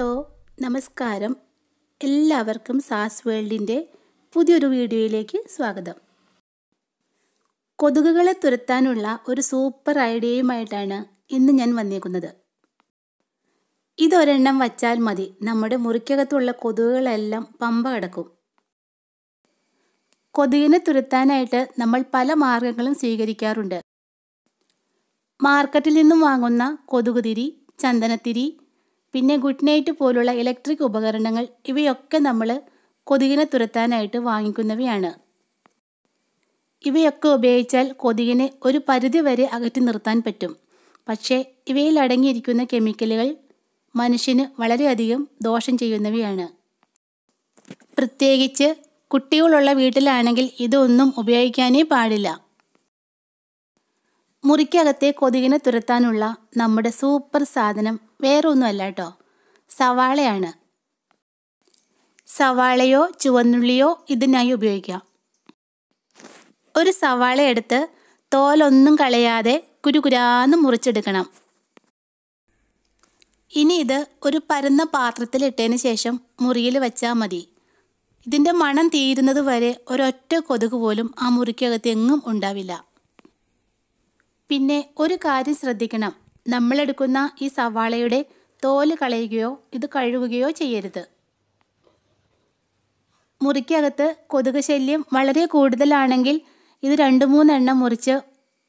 hello നമസ്കാരം എല്ലാവർക്കും സാസ് വേൾഡിൻ്റെ പുതിയൊരു വീഡിയോയിലേക്ക് സ്വാഗതം കൊതുകുകളെ തുരത്താനുള്ള ഒരു സൂപ്പർ ഐഡിയയുമായിട്ടാണ് ഇന്ന് ഞാൻ വന്നേക്കുന്നത് ഇതൊരെണ്ണം വച്ചാൽ മതി നമ്മുടെ മുറിക്കകത്തുള്ള കൊതുകുകളെല്ലാം പമ്പ കിടക്കും കൊതുകിനെ തുരത്താനായിട്ട് നമ്മൾ പല മാർഗങ്ങളും സ്വീകരിക്കാറുണ്ട് മാർക്കറ്റിൽ നിന്നും വാങ്ങുന്ന കൊതുകുതിരി ചന്ദനത്തിരി പിന്നെ ഗുഡ് നൈറ്റ് പോലുള്ള ഇലക്ട്രിക് ഉപകരണങ്ങൾ ഇവയൊക്കെ നമ്മൾ കൊതുകിനെ തുരത്താനായിട്ട് വാങ്ങിക്കുന്നവയാണ് ഇവയൊക്കെ ഉപയോഗിച്ചാൽ കൊതുകിനെ ഒരു പരിധി വരെ അകറ്റി നിർത്താൻ പറ്റും പക്ഷേ ഇവയിൽ അടങ്ങിയിരിക്കുന്ന കെമിക്കലുകൾ മനുഷ്യന് വളരെയധികം ദോഷം ചെയ്യുന്നവയാണ് പ്രത്യേകിച്ച് കുട്ടികളുള്ള വീട്ടിലാണെങ്കിൽ ഇതൊന്നും ഉപയോഗിക്കാനേ പാടില്ല മുറിക്കകത്തെ കൊതുകിനെ തുരത്താനുള്ള നമ്മുടെ സൂപ്പർ സാധനം വേറൊന്നുമല്ല കേട്ടോ സവാളയാണ് സവാളയോ ചുവന്നുള്ളിയോ ഇതിനായി ഉപയോഗിക്കാം ഒരു സവാള എടുത്ത് തോലൊന്നും കളയാതെ കുരുകുരാന്ന് മുറിച്ചെടുക്കണം ഇനി ഇത് ഒരു പരന്ന പാത്രത്തിൽ ഇട്ടതിന് ശേഷം മുറിയിൽ വെച്ചാൽ മതി ഇതിൻ്റെ മണം തീരുന്നത് വരെ ഒരൊറ്റ കൊതുക് പോലും ആ മുറിക്കകത്ത് എങ്ങും ഉണ്ടാവില്ല പിന്നെ ഒരു കാര്യം ശ്രദ്ധിക്കണം നമ്മളെടുക്കുന്ന ഈ സവാളയുടെ തോല് കളയുകയോ ഇത് കഴുകുകയോ ചെയ്യരുത് മുറിക്കകത്ത് കൊതുക് ശല്യം വളരെ കൂടുതലാണെങ്കിൽ ഇത് രണ്ട് മൂന്നെണ്ണം മുറിച്ച്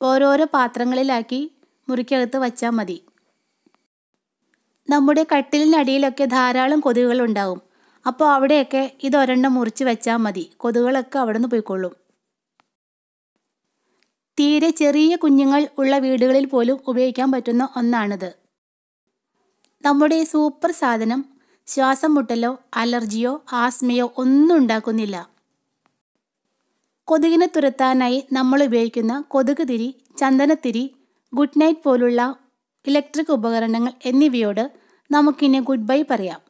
ഓരോരോ പാത്രങ്ങളിലാക്കി മുറിക്കകത്ത് വച്ചാൽ മതി നമ്മുടെ കട്ടിലിനടിയിലൊക്കെ ധാരാളം കൊതുകുകൾ ഉണ്ടാകും അപ്പോൾ അവിടെയൊക്കെ ഇത് ഒരെണ്ണം മുറിച്ച് വെച്ചാൽ മതി കൊതുകുകളൊക്കെ അവിടെ നിന്ന് പോയിക്കൊള്ളും തീരെ ചെറിയ കുഞ്ഞുങ്ങൾ ഉള്ള വീടുകളിൽ പോലും ഉപയോഗിക്കാൻ പറ്റുന്ന ഒന്നാണിത് നമ്മുടെ സൂപ്പർ സാധനം ശ്വാസം മുട്ടലോ അലർജിയോ ആസ്മയോ ഒന്നും ഉണ്ടാക്കുന്നില്ല കൊതുകിനെ തുരത്താനായി നമ്മൾ ഉപയോഗിക്കുന്ന കൊതുക് തിരി ചന്ദനത്തിരി ഗുഡ് നൈറ്റ് പോലുള്ള ഇലക്ട്രിക് ഉപകരണങ്ങൾ എന്നിവയോട് നമുക്കിനി ഗുഡ് ബൈ പറയാം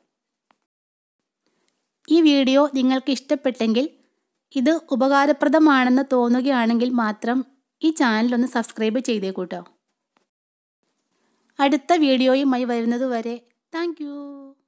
ഈ വീഡിയോ നിങ്ങൾക്ക് ഇഷ്ടപ്പെട്ടെങ്കിൽ ഇത് ഉപകാരപ്രദമാണെന്ന് തോന്നുകയാണെങ്കിൽ മാത്രം ഈ ചാനലൊന്ന് സബ്സ്ക്രൈബ് കൂട്ടോ അടുത്ത വീഡിയോയുമായി വരുന്നത് വരെ താങ്ക്